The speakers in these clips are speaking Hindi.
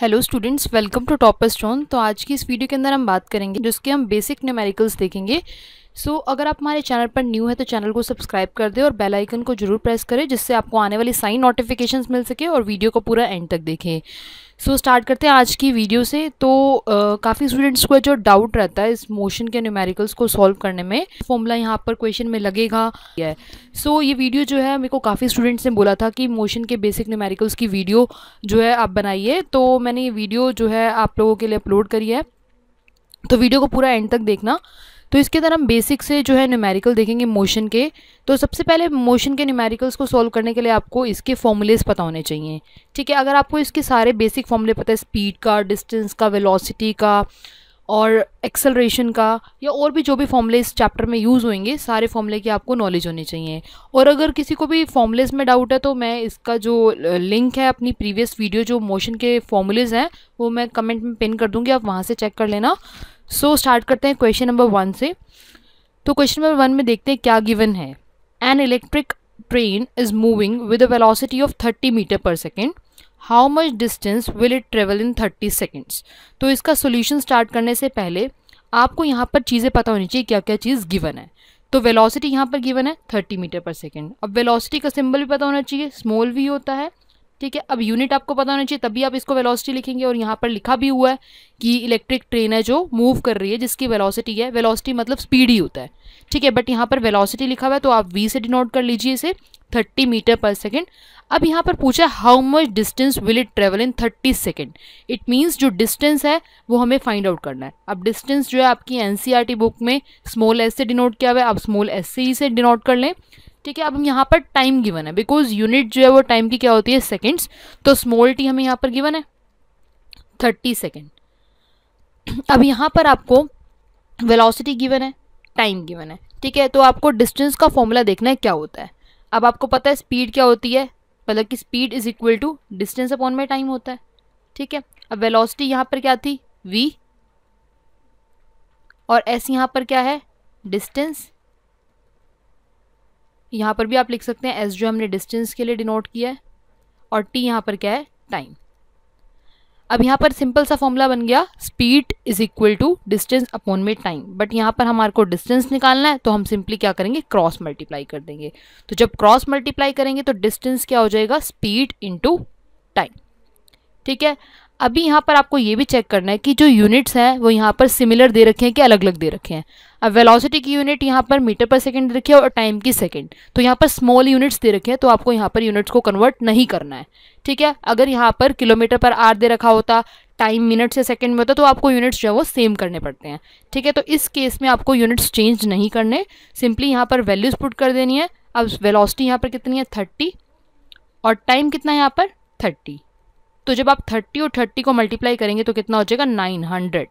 hello students welcome to topper stone तो आज की इस वीडियो के अंदर हम बात करेंगे जिसके हम बेसिक न्यूमेरिकल्स देखेंगे सो so, अगर आप हमारे चैनल पर न्यू है तो चैनल को सब्सक्राइब कर दें और बेल आइकन को जरूर प्रेस करें जिससे आपको आने वाली साइन नोटिफिकेशंस मिल सके और वीडियो को पूरा एंड तक देखें सो so, स्टार्ट करते हैं आज की वीडियो से तो काफ़ी स्टूडेंट्स को जो डाउट रहता है इस मोशन के न्यूमेरिकल्स को सॉल्व करने में फॉर्मूला यहाँ पर क्वेश्चन में लगेगा सो सो so, ये वीडियो जो है मेरे को काफ़ी स्टूडेंट्स ने बोला था कि मोशन के बेसिक न्यूमेरिकल्स की वीडियो जो है आप बनाइए तो मैंने ये वीडियो जो है आप लोगों के लिए अपलोड करी है तो वीडियो को पूरा एंड तक देखना तो इसके अंदर हम बेसिक से जो है न्यूमेरिकल देखेंगे मोशन के तो सबसे पहले मोशन के न्यूमेरिकल्स को सॉल्व करने के लिए आपको इसके फॉर्मूलेस पता होने चाहिए ठीक है अगर आपको इसके सारे बेसिक फॉर्मूले पता है स्पीड का डिस्टेंस का वेलोसिटी का और एक्सेलरेशन का या और भी जो भी फॉर्मूले इस चैप्टर में यूज़ होंगे सारे फॉर्मूले की आपको नॉलेज होनी चाहिए और अगर किसी को भी फॉर्मूलेस में डाउट है तो मैं इसका जो लिंक है अपनी प्रीवियस वीडियो जो मोशन के फॉर्मूलेज हैं वो मैं कमेंट में पिन कर दूँगी आप वहाँ से चेक कर लेना सो so, स्टार्ट करते हैं क्वेश्चन नंबर वन से तो क्वेश्चन नंबर वन में देखते हैं क्या गिवन है an electric train is moving with a velocity of 30 metre per second how much distance will it travel in 30 seconds तो इसका सोल्यूशन स्टार्ट करने से पहले आपको यहाँ पर चीज़ें पता होनी चाहिए क्या क्या चीज़ गिवन है तो वेलोसिटी यहाँ पर गिवन है थर्टी मीटर पर सेकेंड अब वेलोसिटी का सिंबल भी पता होना चाहिए स्मॉल वी होता है ठीक है अब यूनिट आपको पता होना चाहिए तभी आप इसको वेलोसिटी लिखेंगे और यहाँ पर लिखा भी हुआ है कि इलेक्ट्रिक ट्रेन है जो मूव कर रही है जिसकी वेलोसिटी है वेलोसिटी मतलब स्पीड ही होता है ठीक है बट यहाँ पर वेलोसिटी लिखा हुआ है तो आप वी से डिनोट कर लीजिए इसे थर्टी मीटर पर सेकेंड अब यहाँ पर पूछा how much distance will it travel in thirty second it means जो डिस्टेंस है वो हमें फाइंड आउट करना है अब डिस्टेंस जो है आपकी एन बुक e में स्मॉल एस से डिनोट किया हुआ है आप स्मॉल एस से ही से डिनोट कर लें ठीक है अब हम यहाँ पर टाइम गिवन है बिकॉज यूनिट जो है वो टाइम की क्या होती है सेकेंड्स तो स्मॉल टी हमें यहाँ पर गिवन है थर्टी सेकेंड अब यहाँ पर आपको वेलोसिटी गिवन है टाइम गिवन है ठीक है तो आपको डिस्टेंस का फॉर्मूला देखना है क्या होता है अब आपको पता है स्पीड क्या होती है मतलब कि speed is equal to distance upon में टाइम होता है ठीक है अब वेलोसिटी यहाँ पर क्या थी वी और एस यहाँ पर क्या है डिस्टेंस यहाँ पर भी आप लिख सकते हैं एस जो हमने डिस्टेंस के लिए डिनोट किया है और टी यहाँ पर क्या है टाइम अब यहाँ पर सिंपल सा फॉर्मूला बन गया speed is equal to distance upon में टाइम बट यहाँ पर हमारे को डिस्टेंस निकालना है तो हम सिंपली क्या करेंगे क्रॉस मल्टीप्लाई कर देंगे तो जब क्रॉस मल्टीप्लाई करेंगे तो डिस्टेंस क्या हो जाएगा स्पीड इंटू टाइम ठीक है अभी यहाँ पर आपको ये भी चेक करना है कि जो यूनिट्स हैं वो यहाँ पर सिमिलर दे रखे हैं कि अलग अलग दे रखे हैं अब वेलोसिटी की यूनिट यहाँ पर मीटर पर सेकंड दे रखी है और टाइम की सेकंड तो यहाँ पर स्मॉल यूनिट्स दे रखे हैं तो आपको यहाँ पर यूनिट्स को कन्वर्ट नहीं करना है ठीक है अगर यहाँ पर किलोमीटर पर आर दे रखा होता टाइम मिनट से सेकेंड में होता तो आपको यूनिट्स जो है वो सेम करने पड़ते हैं ठीक है तो इस केस में आपको यूनिट्स चेंज नहीं करने सिंपली यहाँ पर वैल्यूज़ पुट कर देनी है अब वेलासिटी यहाँ पर कितनी है थर्टी और टाइम कितना है यहाँ पर थर्टी तो जब आप थर्टी और थर्टी को मल्टीप्लाई करेंगे तो कितना हो जाएगा नाइन हंड्रेड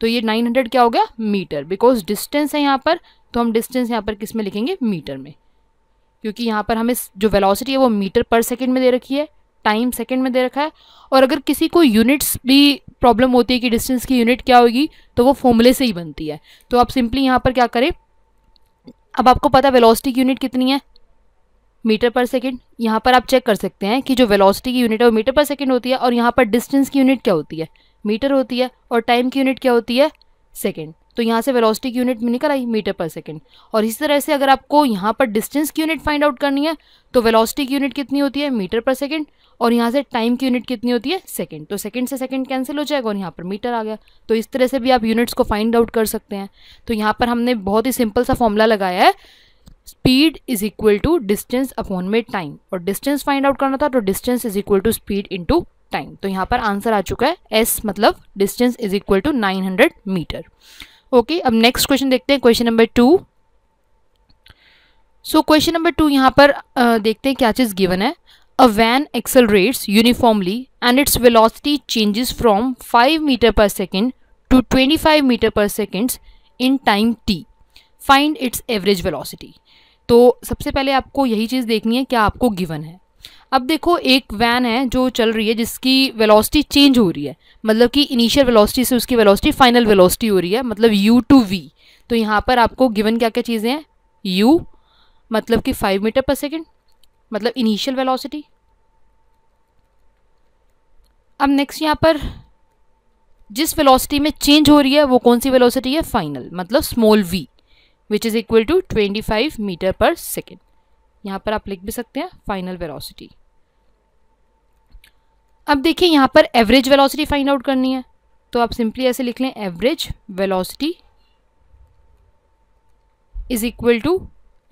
तो ये नाइन हंड्रेड क्या हो गया मीटर बिकॉज डिस्टेंस है यहाँ पर तो हम डिस्टेंस यहाँ पर किस में लिखेंगे मीटर में क्योंकि यहाँ पर हमें जो वेलोसिटी है वो मीटर पर सेकेंड में दे रखी है टाइम सेकेंड में दे रखा है और अगर किसी को यूनिट्स भी प्रॉब्लम होती है कि डिस्टेंस की यूनिट क्या होगी तो वो फॉर्मूले से ही बनती है तो आप सिंपली यहाँ पर क्या करें अब आपको पता है वेलोसिटी की यूनिट कितनी है मीटर पर सेकेंड यहाँ पर आप चेक कर सकते हैं कि जो वेलोसिटी की यूनिट है वो मीटर पर सेकेंड होती है और यहाँ पर डिस्टेंस की यूनिट क्या होती है मीटर होती है और टाइम की यूनिट क्या होती है सेकेंड तो यहाँ से वेलोसिटी की यूनिट निकल आई मीटर पर सेकेंड और इसी तरह से अगर आपको यहाँ पर डिस्टेंस की यूनिट फाइंड आउट करनी है तो वेलोसिटी की यूनिट कितनी होती है मीटर पर सेकेंड और यहाँ से टाइम की यूनिट कितनी होती है सेकेंड तो सेकेंड से सेकेंड कैंसिल हो जाएगा और यहाँ पर मीटर आ गया तो इस तरह से भी आप यूनिट्स को फाइंड आउट कर सकते हैं तो यहाँ पर हमने बहुत ही सिंपल सा फॉर्मूला लगाया है speed is equal to distance upon में टाइम और डिस्टेंस फाइंड आउट करना था तो distance is equal to speed to time तो यहाँ पर आंसर आ चुका है एस मतलब distance is equal to nine hundred metre okay अब नेक्स्ट क्वेश्चन देखते हैं question number two so question number two यहाँ पर आ, देखते हैं क्या चीज़ गिवन है van van uniformly and its velocity changes from five 5 per second to twenty 25 metre per seconds in time t find its average velocity तो सबसे पहले आपको यही चीज़ देखनी है क्या आपको गिवन है अब देखो एक वैन है जो चल रही है जिसकी वेलोसिटी चेंज हो रही है मतलब कि इनिशियल वेलोसिटी से उसकी वेलोसिटी फाइनल वेलोसिटी हो रही है मतलब यू टू वी तो यहाँ पर आपको गिवन क्या क्या चीज़ें हैं यू मतलब कि फाइव मीटर पर सेकेंड मतलब इनिशियल वेलोसिटी अब नेक्स्ट यहाँ पर जिस वेलोसिटी में चेंज हो रही है वो कौन सी वेलोसिटी है फाइनल मतलब small v which is equal to 25 metre per second यहाँ पर आप लिख भी सकते हैं फाइनल वेलोसिटी अब देखिए यहाँ पर एवरेज वेलोसिटी फाइंड आउट करनी है तो आप सिंपली ऐसे लिख लें average velocity is equal to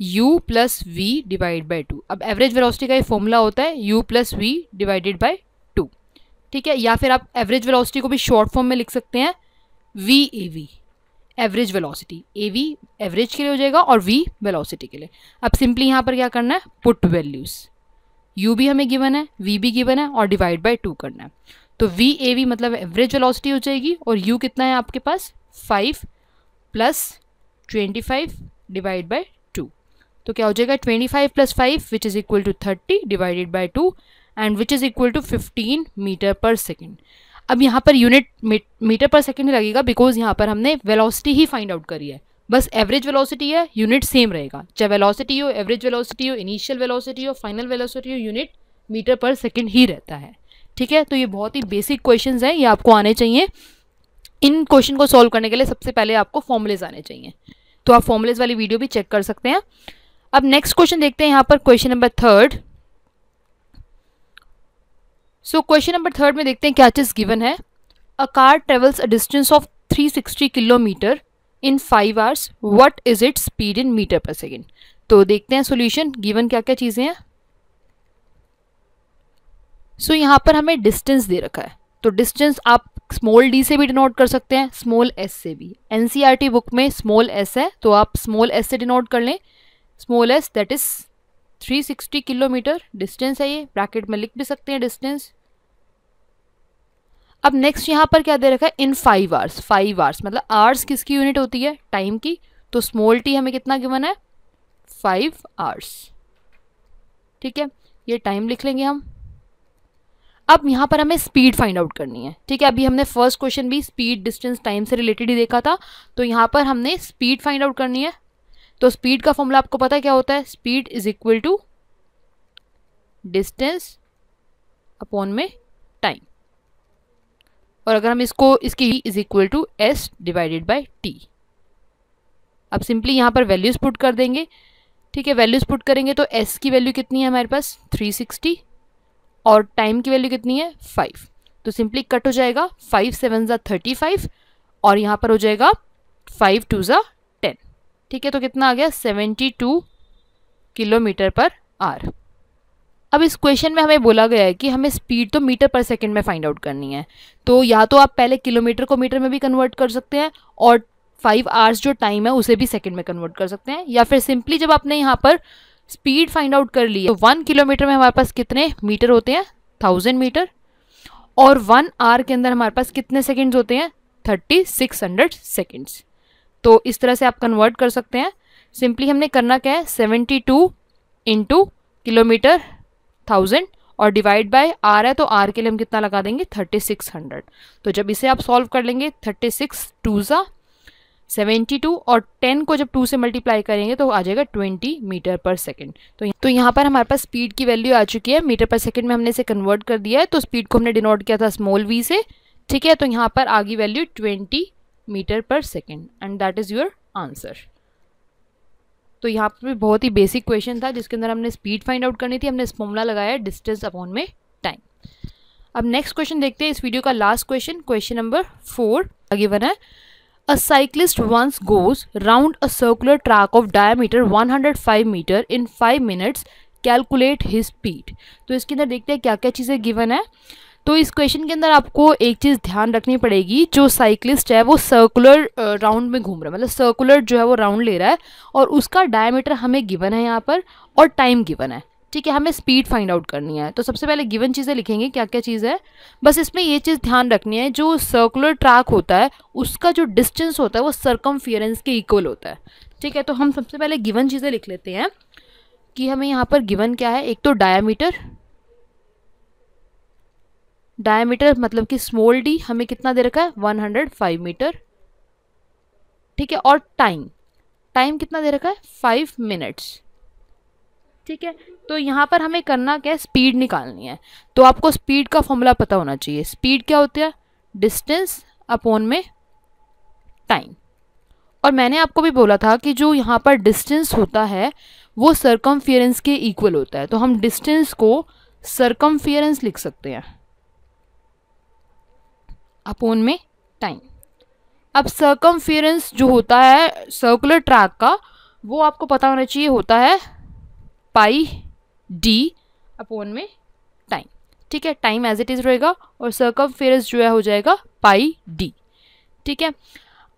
u plus v divide by two अब एवरेज वेलोसिटी का ये फॉर्मूला होता है u plus v divided by two ठीक है या फिर आप एवरेज वेलोसिटी को भी शॉर्ट फॉर्म में लिख सकते हैं v a v average velocity a v average के लिए हो जाएगा और वी वेलोसिटी के लिए अब सिंपली यहाँ पर क्या करना है पुट वैल्यूज़ यू भी हमें गिवन है वी भी गिवन है और डिवाइड बाई टू करना है तो वी ए वी मतलब एवरेज वेलोसिटी हो जाएगी और यू कितना है आपके पास five plus twenty five divide by two तो क्या हो जाएगा twenty five plus five which is equal to thirty divided by two and which is equal to fifteen metre per second अब यहाँ पर यूनिट मीटर पर सेकेंड लगेगा बिकॉज यहाँ पर हमने वेलोसिटी ही फाइंड आउट करी है बस एवरेज वेलोसिटी है यूनिट सेम रहेगा चाहे वेलोसिटी हो एवरेज वेलोसिटी हो इनिशियल वेलोसिटी हो फाइनल वेलोसिटी हो यूनिट मीटर पर सेकेंड ही रहता है ठीक है तो ये बहुत ही बेसिक क्वेश्चन हैं ये आपको आने चाहिए इन क्वेश्चन को सॉल्व करने के लिए सबसे पहले आपको फॉर्मुलेज आने चाहिए तो आप फॉर्मुलेज वाली वीडियो भी चेक कर सकते हैं अब नेक्स्ट क्वेश्चन देखते हैं यहाँ पर question number third so question number third में देखते हैं क्या चीज़ गिवन है a car travels a distance of 360 kilometre in five hours what is it speed in metre per second तो देखते हैं सोल्यूशन गिवन क्या क्या चीज़ें हैं सो so, यहां पर हमें डिस्टेंस दे रखा है तो डिस्टेंस आप स्मॉल डी से भी डिनोट कर सकते हैं स्मॉल एस से भी एनसीईआरटी बुक e में स्मॉल एस है तो आप स्मॉल एस से डिनोट कर लें small s that is 360 kilometre distance है ये ब्रैकेट में लिख भी सकते हैं डिस्टेंस अब नेक्स्ट यहाँ पर क्या दे रखा है in five hours five hours मतलब आवर्स किसकी यूनिट होती है टाइम की तो स्मॉल टी हमें कितना गिवन है फाइव आवर्स ठीक है ये टाइम लिख लेंगे हम अब यहाँ पर हमें स्पीड फाइंड आउट करनी है ठीक है अभी हमने फर्स्ट क्वेश्चन भी स्पीड डिस्टेंस टाइम से रिलेटेड ही देखा था तो यहाँ पर हमने स्पीड फाइंड आउट करनी है तो स्पीड का फॉर्मूला आपको पता है क्या होता है speed is equal to distance upon में और अगर हम इसको इसकी is equal to s divided by t अब सिंपली यहाँ पर वैल्यूज़ पुट कर देंगे ठीक है वैल्यूज़ पुट करेंगे तो एस की वैल्यू कितनी है हमारे पास थ्री सिक्सटी और टाइम की वैल्यू कितनी है फाइव तो सिंपली कट हो जाएगा फाइव सेवन ज़ा थर्टी फाइव और यहाँ पर हो जाएगा फाइव टू ज़ा टेन ठीक है तो कितना आ गया seventy two kilometre per hour अब इस क्वेश्चन में हमें बोला गया है कि हमें स्पीड तो मीटर पर सेकेंड में फाइंड आउट करनी है तो या तो आप पहले किलोमीटर को मीटर में भी कन्वर्ट कर सकते हैं और फाइव आवर्स जो टाइम है उसे भी सेकेंड में कन्वर्ट कर सकते हैं या फिर सिंपली जब आपने यहाँ पर स्पीड फाइंड आउट कर ली है तो वन किलोमीटर में हमारे पास कितने मीटर होते हैं थाउजेंड मीटर और वन आर के अंदर हमारे पास कितने सेकेंड्स होते हैं थर्टी सिक्स हंड्रेड सेकेंड्स तो इस तरह से आप कन्वर्ट कर सकते हैं सिंपली हमने करना क्या है seventy two into kilometre thousand और डिवाइड बाय आर है तो आर के लिए हम कितना लगा देंगे थर्टी सिक्स हंड्रेड तो जब इसे आप सॉल्व कर लेंगे थर्टी सिक्स टू ज़ा सेवेंटी टू और टेन को जब टू से मल्टीप्लाई करेंगे तो आ जाएगा ट्वेंटी मीटर पर सेकेंड तो तो यहाँ पर हमारे पास स्पीड की वैल्यू आ चुकी है मीटर पर सेकेंड में हमने इसे कन्वर्ट कर दिया है तो स्पीड को हमने डिनोट किया था स्मॉल वी से ठीक है तो यहाँ पर आगे value twenty metre per second and that is your answer तो यहाँ पर बहुत ही बेसिक क्वेश्चन था जिसके अंदर हमने स्पीड फाइंड आउट करनी थी हमने इस फॉर्मूला लगाया डिस्टेंस अपॉन में टाइम अब नेक्स्ट क्वेश्चन देखते हैं इस वीडियो का last question question number four आगे बन है a cyclist once goes round a circular track of diameter 105 metre in five minutes calculate his speed तो इसके अंदर देखते हैं क्या क्या चीज़ें गिवन है तो इस क्वेश्चन के अंदर आपको एक चीज़ ध्यान रखनी पड़ेगी जो साइकिलिस्ट है वो सर्कुलर राउंड में घूम रहा है मतलब सर्कुलर जो है वो राउंड ले रहा है और उसका डायमीटर हमें गिवन है यहाँ पर और टाइम गिवन है ठीक है हमें स्पीड फाइंड आउट करनी है तो सबसे पहले गिवन चीज़ें लिखेंगे क्या क्या चीज़ है बस इसमें ये चीज़ ध्यान रखनी है जो सर्कुलर ट्रैक होता है उसका जो डिस्टेंस होता है वो सरकम के इक्वल होता है ठीक है तो हम सबसे पहले गिवन चीज़ें लिख लेते हैं कि हमें यहाँ पर गिवन क्या है एक तो डायामीटर डायमीटर मतलब कि स्मॉल डी हमें कितना दे रखा है 105 मीटर ठीक है और टाइम टाइम कितना दे रखा है फाइव मिनट्स ठीक है तो यहाँ पर हमें करना क्या है स्पीड निकालनी है तो आपको स्पीड का फॉर्मूला पता होना चाहिए स्पीड क्या होता है डिस्टेंस अपॉन में टाइम और मैंने आपको भी बोला था कि जो यहाँ पर डिस्टेंस होता है वो सरकम के इक्वल होता है तो हम डिस्टेंस को सरकम लिख सकते हैं अपोन में टाइम अब सर्कम जो होता है सर्कुलर ट्रैक का वो आपको पता होना चाहिए होता है पाई डी अपोन में टाइम ठीक है टाइम एज इट इज़ रहेगा और सर्कम जो है हो जाएगा पाई डी ठीक है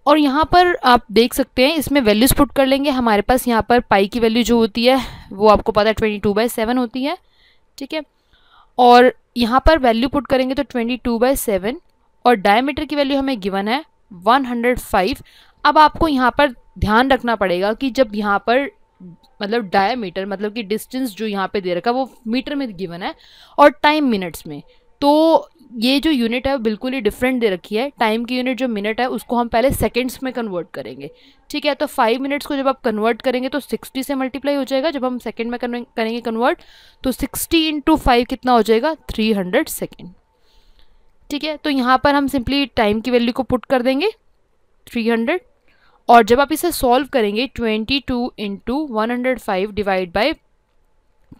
और यहाँ पर आप देख सकते हैं इसमें वैल्यूज़ पुट कर लेंगे हमारे पास यहाँ पर पाई की वैल्यू जो होती है वो आपको पता है ट्वेंटी टू बाई सेवन होती है ठीक है और यहाँ पर वैल्यू पुट करेंगे तो ट्वेंटी टू बाई सेवन और डायमीटर की वैल्यू हमें गिवन है 105 अब आपको यहाँ पर ध्यान रखना पड़ेगा कि जब यहाँ पर मतलब डायमीटर मतलब कि डिस्टेंस जो यहाँ पे दे रखा है वो मीटर में गिवन है और टाइम मिनट्स में तो ये जो यूनिट है बिल्कुल ही डिफरेंट दे रखी है टाइम की यूनिट जो मिनट है उसको हम पहले सेकेंड्स में कन्वर्ट करेंगे ठीक है तो फाइव मिनट्स को जब आप कन्वर्ट करेंगे तो सिक्सटी से मल्टीप्लाई हो जाएगा जब हम सेकेंड में करेंगे कन्वर्ट तो सिक्सटी इंटू फाइव कितना हो जाएगा थ्री हंड्रेड सेकेंड ठीक है तो यहाँ पर हम सिंपली टाइम की वैल्यू को पुट कर देंगे थ्री हंड्रेड और जब आप इसे सॉल्व करेंगे twenty two into one hundred five divide by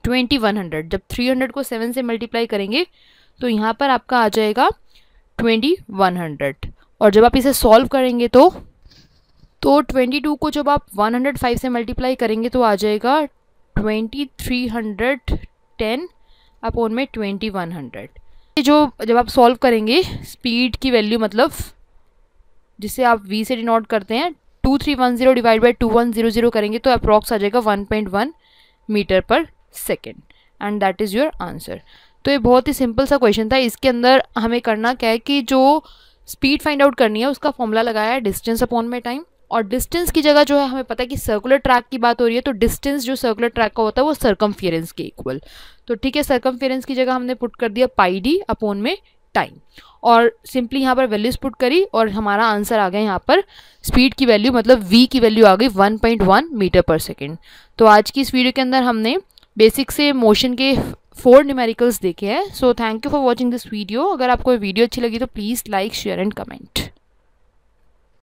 twenty one hundred जब थ्री हंड्रेड को सेवन से मल्टीप्लाई करेंगे तो यहाँ पर आपका आ जाएगा ट्वेंटी वन हंड्रेड और जब आप इसे सॉल्व करेंगे तो तो ट्वेंटी टू को जब आप वन हंड्रेड फाइव से मल्टीप्लाई करेंगे तो आ जाएगा twenty three hundred ten upon में ट्वेंटी वन हंड्रेड जो जब आप सॉल्व करेंगे स्पीड की वैल्यू मतलब जिसे आप वी से डिनोट करते हैं two three one zero divide by two one zero zero करेंगे तो अप्रॉक्स आ जाएगा one point one metre per second and that is your answer तो ये बहुत ही सिंपल सा क्वेश्चन था इसके अंदर हमें करना क्या है कि जो स्पीड फाइंड आउट करनी है उसका फॉर्मूला लगाया है डिस्टेंस अपॉन में टाइम और डिस्टेंस की जगह जो है हमें पता है कि सर्कुलर ट्रैक की बात हो रही है तो डिस्टेंस जो सर्कुलर ट्रैक का होता है वो सर्कमफियरेंस के इक्वल तो ठीक है सर्कमफियरेंस की जगह हमने पुट कर दिया पाई डी अपोन में टाइम और सिंपली यहाँ पर वैल्यूज पुट करी और हमारा आंसर आ गया यहाँ पर स्पीड की वैल्यू मतलब वी की वैल्यू आ गई 1.1 मीटर पर सेकेंड तो आज की इस वीडियो के अंदर हमने बेसिक से मोशन के फोर न्यूमेरिकल्स देखे हैं so thank you for watching this video अगर आपको वीडियो अच्छी लगी तो please like share and comment